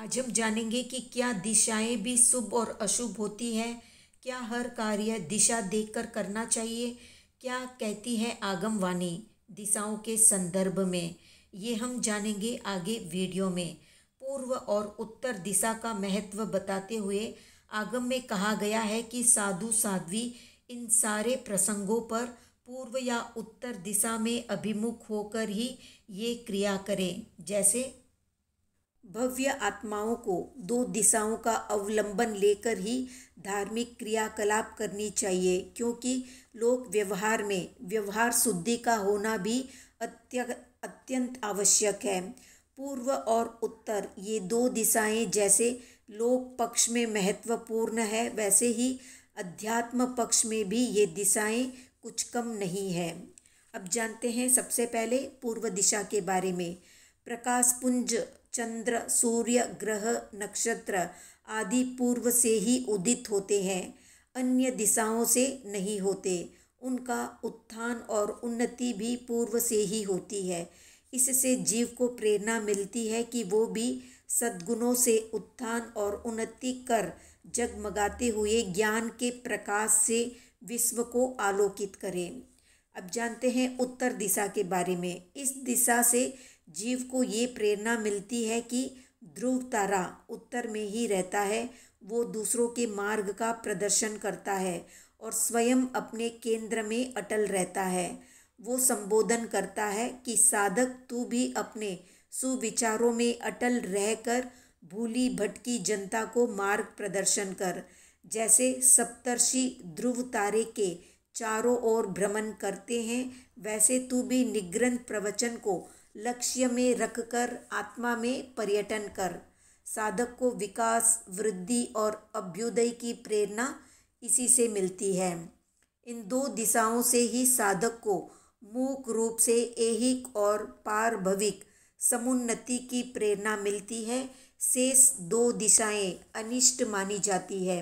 आज हम जानेंगे कि क्या दिशाएं भी शुभ और अशुभ होती हैं क्या हर कार्य दिशा देखकर करना चाहिए क्या कहती है आगम वाणी दिशाओं के संदर्भ में ये हम जानेंगे आगे वीडियो में पूर्व और उत्तर दिशा का महत्व बताते हुए आगम में कहा गया है कि साधु साध्वी इन सारे प्रसंगों पर पूर्व या उत्तर दिशा में अभिमुख होकर ही ये क्रिया करें जैसे भव्य आत्माओं को दो दिशाओं का अवलंबन लेकर ही धार्मिक क्रियाकलाप करनी चाहिए क्योंकि लोक व्यवहार में व्यवहार शुद्धि का होना भी अत्य अत्यंत आवश्यक है पूर्व और उत्तर ये दो दिशाएं जैसे लोक पक्ष में महत्वपूर्ण है वैसे ही अध्यात्म पक्ष में भी ये दिशाएं कुछ कम नहीं है अब जानते हैं सबसे पहले पूर्व दिशा के बारे में प्रकाश पुंज चंद्र सूर्य ग्रह नक्षत्र आदि पूर्व से ही उदित होते हैं अन्य दिशाओं से नहीं होते उनका उत्थान और उन्नति भी पूर्व से ही होती है इससे जीव को प्रेरणा मिलती है कि वो भी सद्गुणों से उत्थान और उन्नति कर जगमगाते हुए ज्ञान के प्रकाश से विश्व को आलोकित करें अब जानते हैं उत्तर दिशा के बारे में इस दिशा से जीव को ये प्रेरणा मिलती है कि ध्रुव तारा उत्तर में ही रहता है वो दूसरों के मार्ग का प्रदर्शन करता है और स्वयं अपने केंद्र में अटल रहता है वो संबोधन करता है कि साधक तू भी अपने सुविचारों में अटल रहकर भूली भटकी जनता को मार्ग प्रदर्शन कर जैसे सप्तर्षि ध्रुव तारे के चारों ओर भ्रमण करते हैं वैसे तू भी निग्रंथ प्रवचन को लक्ष्य में रखकर आत्मा में पर्यटन कर साधक को विकास वृद्धि और अभ्युदय की प्रेरणा इसी से मिलती है इन दो दिशाओं से ही साधक को मूक रूप से एहिक और पारभविक समुन्नति की प्रेरणा मिलती है शेष दो दिशाएं अनिष्ट मानी जाती है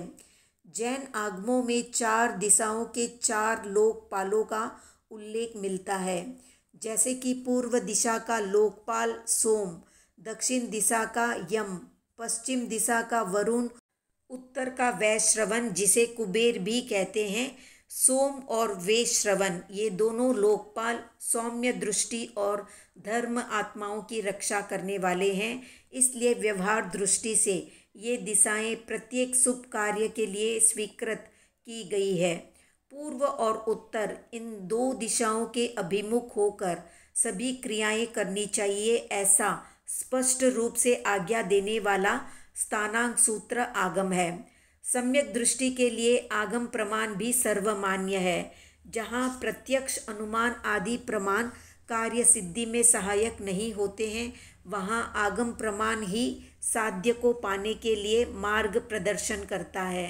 जैन आगमों में चार दिशाओं के चार लोकपालों का उल्लेख मिलता है जैसे कि पूर्व दिशा का लोकपाल सोम दक्षिण दिशा का यम पश्चिम दिशा का वरुण उत्तर का वैश्रवण जिसे कुबेर भी कहते हैं सोम और वैश्रवण ये दोनों लोकपाल सौम्य दृष्टि और धर्म आत्माओं की रक्षा करने वाले हैं इसलिए व्यवहार दृष्टि से ये दिशाएं प्रत्येक शुभ कार्य के लिए स्वीकृत की गई है पूर्व और उत्तर इन दो दिशाओं के अभिमुख होकर सभी क्रियाएं करनी चाहिए ऐसा स्पष्ट रूप से आज्ञा देने वाला स्थानांक सूत्र आगम है सम्यक दृष्टि के लिए आगम प्रमाण भी सर्वमान्य है जहाँ प्रत्यक्ष अनुमान आदि प्रमाण कार्य सिद्धि में सहायक नहीं होते हैं वहाँ आगम प्रमाण ही साध्य को पाने के लिए मार्ग प्रदर्शन करता है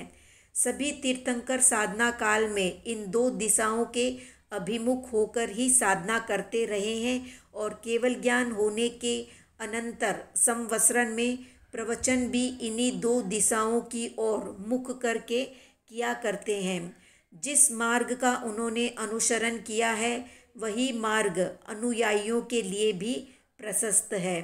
सभी तीर्थंकर साधना काल में इन दो दिशाओं के अभिमुख होकर ही साधना करते रहे हैं और केवल ज्ञान होने के अनंतर संवसरण में प्रवचन भी इन्हीं दो दिशाओं की ओर मुख करके किया करते हैं जिस मार्ग का उन्होंने अनुसरण किया है वही मार्ग अनुयायियों के लिए भी प्रशस्त है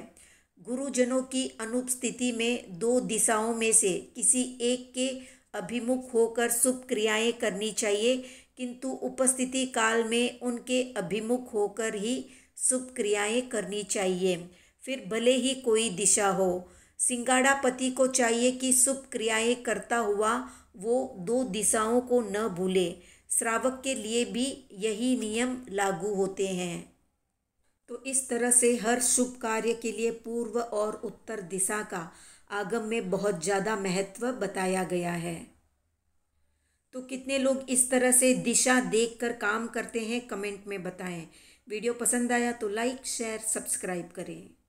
गुरुजनों की अनुपस्थिति में दो दिशाओं में से किसी एक के अभिमुख होकर शुभ क्रियाएं करनी चाहिए किंतु उपस्थिति काल में उनके अभिमुख होकर ही शुभ क्रियाएं करनी चाहिए फिर भले ही कोई दिशा हो सिंगाड़ा पति को चाहिए कि शुभ क्रियाएं करता हुआ वो दो दिशाओं को न भूले श्रावक के लिए भी यही नियम लागू होते हैं तो इस तरह से हर शुभ कार्य के लिए पूर्व और उत्तर दिशा का आगम में बहुत ज़्यादा महत्व बताया गया है तो कितने लोग इस तरह से दिशा देख कर काम करते हैं कमेंट में बताएं वीडियो पसंद आया तो लाइक शेयर सब्सक्राइब करें